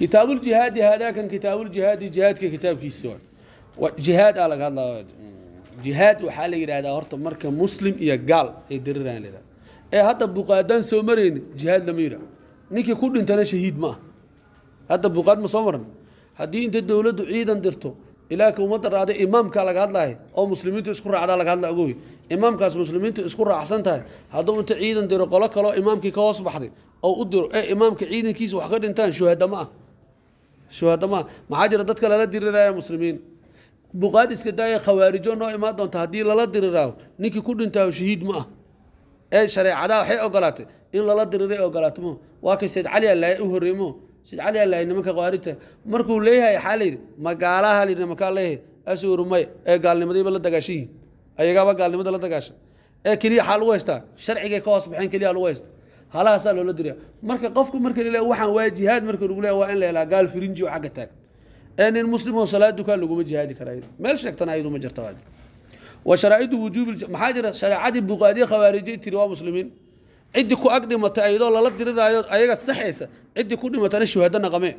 kitaaب الجiهاaد hاdاkn kitaaب الجiهاaد جiهاadka kitaabkiisi جiهاad a laga hadl جiهاad waxaa la yidhahdaa horta marka mslim iyo gaal ay dariraan lha ee hadda buqaadaan soo marayni jihaad lama yidha ninkii ku dhintana shahiid ma ah hadda buqaad ma soo maran haddii inta dowladdu ciidan dirto ilaaka ummadda raacday imaamkaa laga hadlaahay oo muslimiintu isku raacdaa laga hadla ogoy imaamkaas muslimiintu isku raacsan tahay hadduu inta ciidan diro qolo kaleo imaamkii ka hoos baxday oo u diro ee imaamka ciidankiisa wax ka dhintaan shuhada shuhada ma maxaa jira dadka lala diriraayo muslimiin buqaad iska daaya khawaarijo noo imaan doonta haddii lala diriraayo ninkii ku dhintaayo shahiid ma ah ee shareecadaa waxay ogolaatay in lala diriray ogolaato mo waa kay sayd cali allaaya u horreey mo sayd cali allaaya nimanka khawaarijta markuu leeyahay waxaa la yidhi magaalaha la yidhi nimankaa leeyahay asuuru may ee gaalnimadayba la dagaashan yihin ayagaaba gaalnimada la dagaashan ee keliya xaa lagu haystaa sharcigay ka hoos baxeen keliya lagu haystaa halahaasaa loola diraya marka qofku marka lale waxaan waa jihaad marka lagu leeya waa in la gaal firinji oo xagga taag ee nin muslimoo salaadukaa laguma jihaadi kara meel sheegtana ayadu ma jirta wa sharaa'idu wujuubi maxaa jira shareecadii buqaadiye khawaarijay tiri waa muslimiin ciddii ku ag dhimatay ayadoo lala dirinaayo ayaga saxaysa ciddii ku dhimatana shuhado naqamee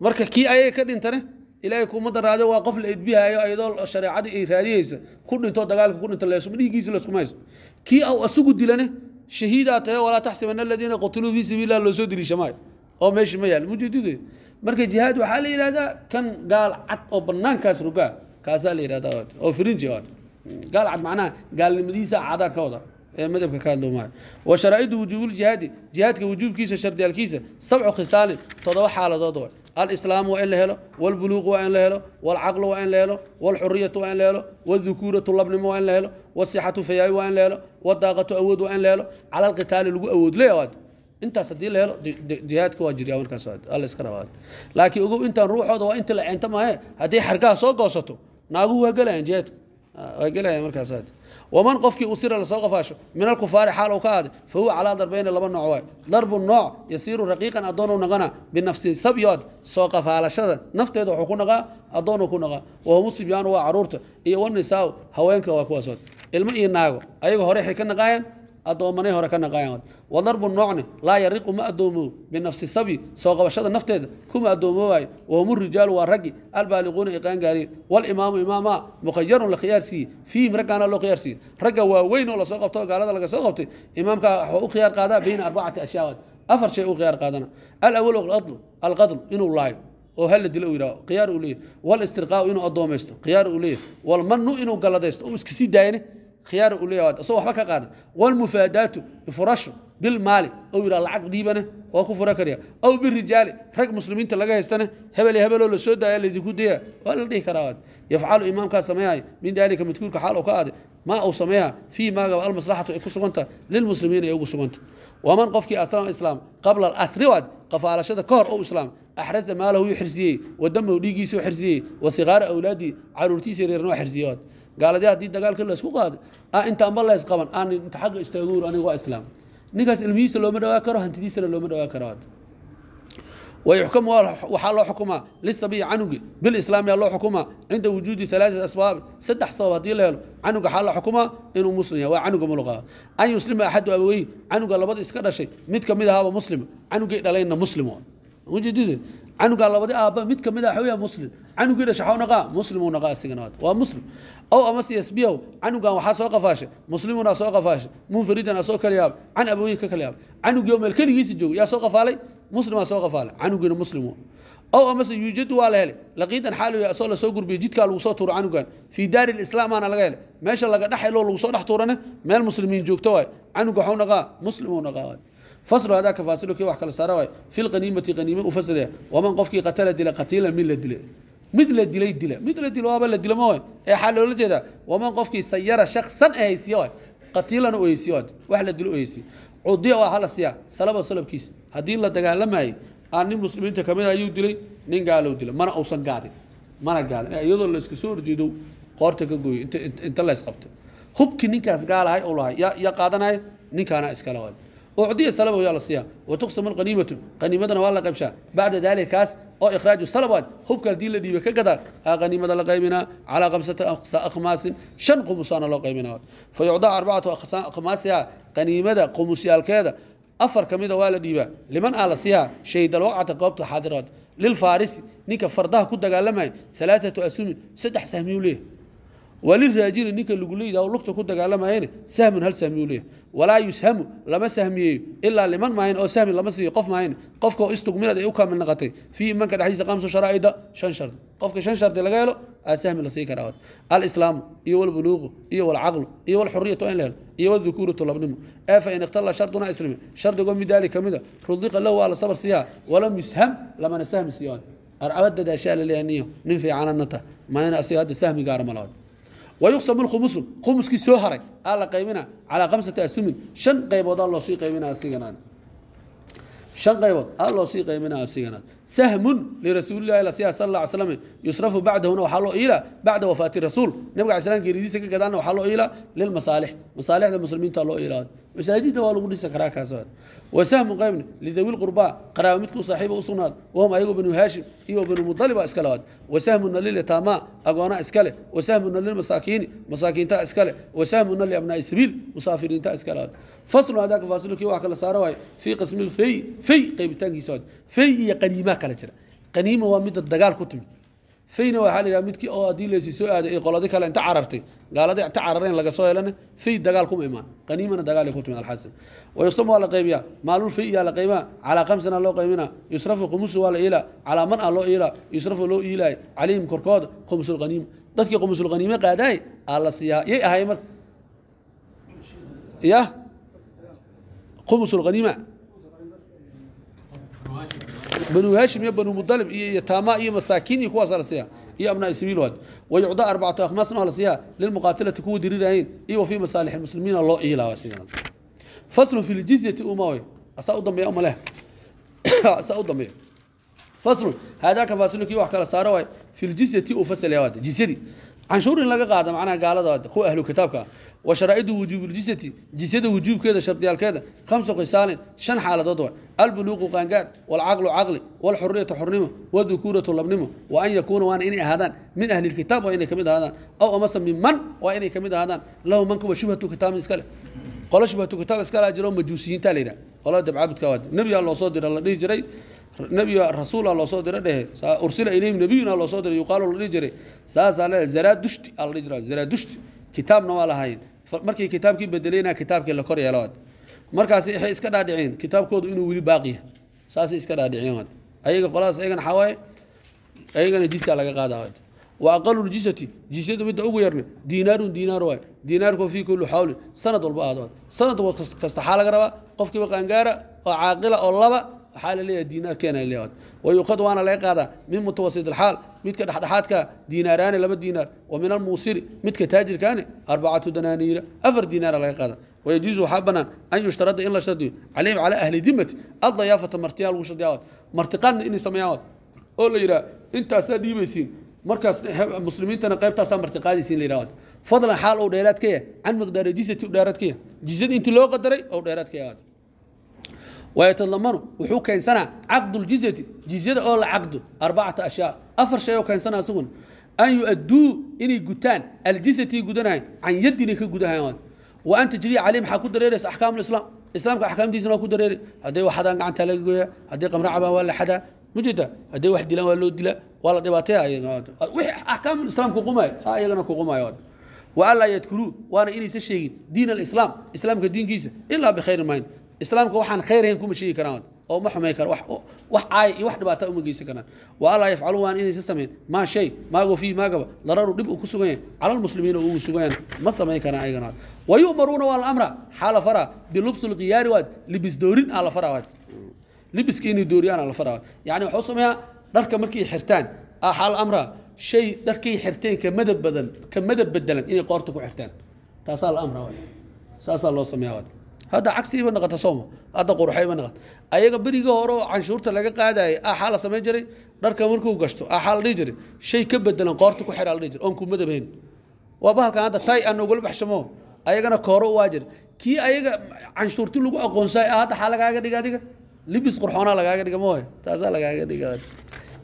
marka kii ayaga ka dhintane ilaahay kuma daraado waa qof la edbihaayo ayadoo shareecadii ay raadiyeysa ku dhinto dagaalka ku dhinto leesuma dhiigiisa laskuma hayso kii au asugu dilane shahiidaa tahay walaa taxsibana aladiina qutuluu fii sabiil lah loo soo deliisha maayo oo meesha ma yaal mujeedid marka jihaad waxaa la yidhahdaa kan gaal cad oo banaankaas rogaa kaasaa la yidhahdaa oo frinji gaal cad macnaha gaalnimadiisa cadaan ka wada ee madabka ka hadlo maayo wa sharaa'idu wujuubuuljihaadi jihaadka wujuubkiisa shardiyaalkiisa sabcu khisaalin toddoba xaaladood alislaam waa in la helo walbuluuq waa in la helo walcaqlu waa in la helo walxuriyatu waa in la helo wadukuuratu labnimo waa in la helo wasixatu fayaay waa in la helo wadaaqatu awood waa in la helo cala alqitaali lagu awood leeyawaad intaas haddii la helo jihaadka waa jiryaa markaas allaiska rabaad laakiin ogow intaan ruuxooda waa inta la ceento maahe haddii xargaha soo goosato naaguhu waa galayaan jihaadka gelaya markaas waman qofkii usira lasoo qafaasho min alkufaari xaal uu ka ahaaday fa huwa calaa darbayni laba nooc waay darbu nooc yasiiru raqiiqan addoonuu noqona binafsi sabyood soo qafaalashada nafteeda wuxuu ku naqaa addoonuu ku naqaa wahumu sibyaanu waa caruurta iyo wanisaau haweenka waa kuwaasood ilmo iyo naago ayaga horey waxay ka naqaayeen addoommanii hore ka naqaayaan wadarbu noocne laa yariqu ma adoomo binafsi sabyi soo qabashada nafteeda kuma addoomoowayo wahum rijaalu waa raggi albaaliquuna ay qaangaareen walimaamu imaamaa mukhayarun la khiyaar siiyey fiihim raggaana loo khiyaar ragga waaweyn lasoo qabto gaalada laga soo qabtay imaamkaa waxuu u khiyaar qaadaa bayna arbacati ashyaawaad afar shay u khiyaar qaadana alawalu alqadlu alqadlu inuu laayo oo halla dilo u yidhaho khiyaar uu leeyahy walistirqaau inuu addoomaysto khiyaar uu leeyahy walmannu inuu galadaysto oo iska sii daayane khiyaar u leeya asagoo waxba ka qaaday wlmufaadaatu ifurashu bilmaali ou yidhaa lacag dhiibane waa ku fura karya aw birijaali rag muslimiinta laga haystane hebel iyo hebeloo lasoo daaya laydinku daya waa la dhihi karaa yafcalu imaamkaa sameeyaya min daalika madkuurka xaal oo ka aaday maa uu sameeyaa fii maagaba almaslaxatu ay ku sugantaha lilmuslimiina ay ugu suganta waman qofkii aslama islaam qabla alasri waad qafaalashada ka hor ou islaam axraza maalahu yuu xirsiyey wa damahu xirsiyey wa sigaara awlaadii caruurtiisa reerna waa xirsiyey gaaladii haddii dagaalka laisku qaado ah, intaanba laysaban aan inta agga istaagoor aniga waa islaam ninkaas ilmihiisa looma dhawaa karo hantidiisana looma dhawaa karo wayuxkamu waxaa loo xukumaa lisabiyi canugi bilislaami aa loo xukumaa cinda wujuudi alaaati asbaab saddex sabab haddii la helo canuga xaa la xukumaa inuu muslim yahay waa canuga muluqaa an yuslima axadu abaweyhi canuga labada iska dhashay mid ka mid ahaaba muslima canugay dhalaynna muslim canugaa labadi aabba mid ka mid ah muslim canugii dhashaxow naqaa muslimuu naqaa isigana waa muslim ow ama csbiyow canugan waxaa soo qafaashay muslimunaa soo qafaashay munfaridan asoo kala yaabay can abaweyn ka kala yaabay canugiioo meel keligiisi joogay yaa soo qafaalay muslimaa soo qafaalay canugiina muslimu ow amase yuujadu waa la helay laqiidan xaaloya asoo lasoo gurbiyay jidkaa lagu soo tuuro canugan fii daari lislaamaana laga helay meesha laga dhex helo lagu soo dhex tuurane meel muslimiin joogto waay canuga waxuu naqaa muslimuu naqaa waay faslu hadaaka faasiluki wax kala saara waay fi lqaniimati qaniime u fasiraya waman qofkii qatala dila qatiilan mid la dilay mid la dilay dila mid la dilo waaba la dilo ma waay ee xaa loola jeedaa waman qofkii sayara shaksan ehaysiya waay qatiilana u ehaysiya waad wax la dilo u ehaysiya cudiya waa hala siiyaa salaba salabkiisa haddii la dagaalamayay aan nin muslimiinta kamid a ah ayuu dilay nin gaalou dilay mana uusan gaadin mana gaadin ee iyadoo la iska soo horjeedo qoorta ka gooyay inta la isqabtay hubkii ninkaas gaalahay u lahay yaa qaadanaya ninkaana iskala waay ucdiya salaba waa la siiyaa watuqsamu alqaniimatu qaniimadana waa la qaybshaa bacda dalik kaas oo ikhraaju salabaad hubka haddii la dhiibay ka gadaal aa qaniimada la qaybinaa calaa khamsati akhmaasin shan qumusaana loo qaybinaa fa yucdaa arbacatu akhmaasiha qaniimada qumusyaalkeeda afar ka mida waa la dhiibaa liman aa la siiyaa shaydalwaqcata goobta xaadiraad lilfaarisi ninka fardaha ku dagaalamaya alaaatu asumin saddex sahmiyuu leeyahay waliraajili ninka lagu leeyaha lugta ku dagaalamayana sahmun hal sahmiyuu leeyahay walaa yushamu lama sahmiyeeyo ilaa liman maayan oo sahmi lama siiyo qof maayan qofkao istugminad ay u kaamil naqatay fii imanka dhexdiisa qamsu sharaa'ida shan shardi qofka shan shardi laga helo aa sahmi la sii karaa alislaamu iyo walbuluuqu iyo walcaqlu iyo walxuriyatu in la helo iyo wadukuuratu labnimo ee fa in ikhtalla sharduna islime shardigoo midaali ka mida rudiqa lahu waa la sabar siiyaa walam yusham lamana sahmi siiyo arcabadadaashaa laleeya niyo nin fiicanadna ta maayna asiga hadda sahmi gaara ma laod wayuqsamu khumusu khumuskii soo haray aa la qaybina calaa khamsati asumin shan qaybood aa loosii qaybina siganaan shan qaybood aa loosii qaybina siganaan sahmun lirasuulillahi lasiya sal alla slam yusrafu bacdahuna waxaa loo iilaa bacda wafaati rasuul nabiga alai slam geeridiisa ka gadaana waxaa loo iilaa lilmasaalix masaalixda muslimiinta loo iilaa masaajidda waa lagu dhisi karaa kaas wasahmun qaybne lidawi lqurbaa qaraaba midkuu saaxiiba u sugnaad wahum ayagu banu haashim iyo banu mudaliba iska labaad wasahmuna lilyataamaa agoonaa iska leh wasahmuna lilmasaakiini masaakiintaa iska leh wasahmuna liabnaa'i sabiil musaafiriintaa iska labaad faslun adaaka faasilukii waa kala saara waaye fii qasmi lfey fey qaybitaankiisa fey iyo qaniimaa kala jira qaniima waa midda dagaal ku timid fayna waxaa laydhaha midkii oo haddii laysi soo aaday ee qoladi kale inta carartay gaaladii inta carareen laga soo helana fay dagaal kuma imaan qaniimana dagaalay ku timid alxasan wayusam waa la qaybiyaa maalul fay iyaa la qaybaa calaa kamsana loo qaybina yusrafu khumusu waa la iilaa calaa man a loo iilaa yusrafu loo iilaay calayhim korkooda khumusulqaniima dadkii khumusulqaniime qaadaay aa la siiyaa yay ahaayeen marka ya khumusulqaniima بنو هاشم يا بنو مطلب يتامى إيه مساكين يكوا صار سيا إيه أبناء سبيل واد ويعطى أربعة أخماس نهلا سيا للمقاتلة تكو دريرين إيه وفي مصالح المسلمين الله إيه لا وسيا فصل في الجزية أموي أسأقدم يا أم له أسأقدم يا فصل هذاك فاصل كي وحكى لسارة في الجزية أفصل يا واد جزية canshuur in laga qaada macnaha gaalada kuwa ahlu kitaabka ah wa sharaa'idu wujuubuljisati jisyada wujuubkeeda shardiyaalkeeda khamsu khisaalin shan xaaladood way albuluuqu qaangaar waalcaqlu caqli waalxuriyatu xurnimo wadukuuratu labnimo wa an yakuuna waana inay ahaadaan min ahlilkitaab waa inay ka mid ahaadaan aw amase minman waa inay ka mid ahaadaan lahu man kuwa shubhatu kitaabin iska leh qolo shubhatu kitaab iska leh jiro majuusiyiintaa la yidhaha qolada dabcaabudka nebigaa loo soo dira la dhihi jiray nebi rasuula loosoo dira dhehe ursila ilayhim nebiyuna loosoo dira yuqaalu la dhihi jiray saasaa le zaraadushti aa la dhihi jira zaraadushti kitaabna waa lahayn markii kitaabkii bedeleyna kitaabkii la kor yeela markaasi waxay iska dhaadhiceen kitaabkoodu inuu weli baaqiya saasay iska dhaadhiceen ayaga qoladaas ayagana waxaa waaye ayagana jisya laga qaada wa aqalu ljisati jisyadu midda ugu yarna diinaarun diinaar waay diinaarku fii kulli xawlin sanad walba aad sanad kasta waxaa laga rabaa qofkiiba qaangaara oo caaqila oo laba waxaa la leeyahay diinaarkeena leeyahay wa yuqad waana laga qaadaa min mutawasit alxaal midka dhexdhexaadka diinaaraani laba diinaar wa min almuusiri midka taajirkaani arbacatu danaaniira afar diinaara laga qaadaa ويجوز حبنا أن يشترط إن لا شرط عليهم على أهل ذمة الضيافة مرتيال وشديات مرتقان إني سميات أول إلى أنت أسدي بيسين مركز مسلمين تنا قيب تاسا مرتقان سين ليرات فضلا حال أو ديرات كيا عن مقدار جيسة أو ديرات كيا جيسة أنت لو قدري أو ديرات كيا ويتضمن وحو كينسنا عقد الجزية جزية أو العقد أربعة أشياء أفر شيء كينسنا سون أن يؤدوا إني قتان الجزية قدنا عن يدني كقدها وأن تجري عليهم حكو دريرس أحكام الإسلام إسلامك أحكام ديسنا كو دريري هدي وحدان قعن تلاقيا هدي قمرعة ولا حدا مجدا هدي واحد دلا ولا دلا ولا دباتيا أيضا أحكام الإسلام كقوماي ها أيضا كقوماي وألا يذكروا وأنا إني سشيء دين الإسلام إسلام كدين كيسة إلا بخير ما islaamka waxaan khayrahayn kuma sheegi karaan oo ma xumayn kara wax caaya iyo wax dhibaata uma geysan karaan wa yafcalu waan inaysan samayn maa shay maagoo fiihi maagaba dararu dhib uu ku sugan yahay cala lmuslimiina ugu sugan yahay ma samayn karaan ayagana wa yu'maruuna waa la amra xaa la faraa bilubsi lkiyaari waad libis doorin aa la faraa waad libiska inay dooriyaan aa la faraa waad yacni waxuu sameeyaa dharka markay xirtaan aa xaa la amraa shay dharkay xirteen ka badan ka madab bedelan inay qoorta ku xirtaan taasaa la amraa waad saasaa loo sameeyaa waad hadda cagsiiba naqata sooma hadda qurxayba naqata ayaga berigii hore oo canshuurta laga qaadayay axaa ah la samayn jiray dharka markuu gashto axaa ah la dhihi jiray shay ka bedelan qoorta ku xidhaa la dhihi jiray oon ku madabayn waa bahalkan hadda tay aan ugala baxshamo ayagana kooro waa jira kii ayaga canshuurti lagu aqoonsay ah hadda xaa lagaaga dhiga adiga libis qurxoonaa lagaaga dhiga mooy taasaa lagaaga dhiga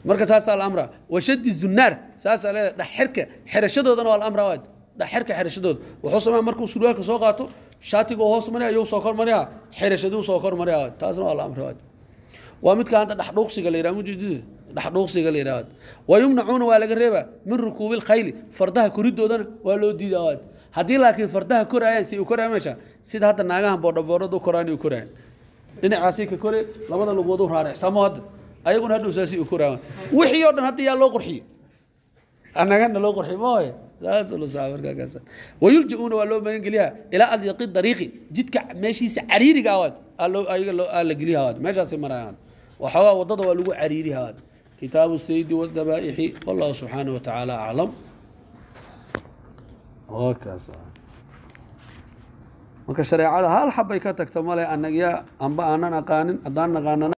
marka taasaa la amraa washadi saasaa leedahay dhaxirka xirashadoodana waa la amraa dhaxirka xirashadooda wuxuu sameeya markuu surwaalka soo qaato shaatigu hoos maria iyu soo kor maria xirashaduu soo kor maria taasna waa la amriwaad waa midka hadda dhexdhuuqsiga la yihahd dhexdhuuqsiga la yidhahd wa waa laga reebaa min rukuubi lkhayli fardaha koridoodana waa loo diida awaad haddii laakiin fardaha koraayaan si u koraa meesha sida hadda naagahan boodhaboorad koraan u koraan dhinacaasii ka kore labada lugood u raaricsamo hadda ayaguna hadhowsaasi u koraa wixii oo dhan hadda loo qurxiye anagana loo qurxiy maoy wayulja-uuna waa loo magangeliyaa ilaa adyaqi dariiqi jidka meeshiisa cariiriga la geliya meeshaas marayaan waxoogaa wadada waa lagu cariiri hawaad kitaabu saydi wadabaa'ixi wallahu subxaana wa tacaala aclam marka shareecada hal xabay ka tagta male anagya anba aanan aqaanin haddaan aqaanana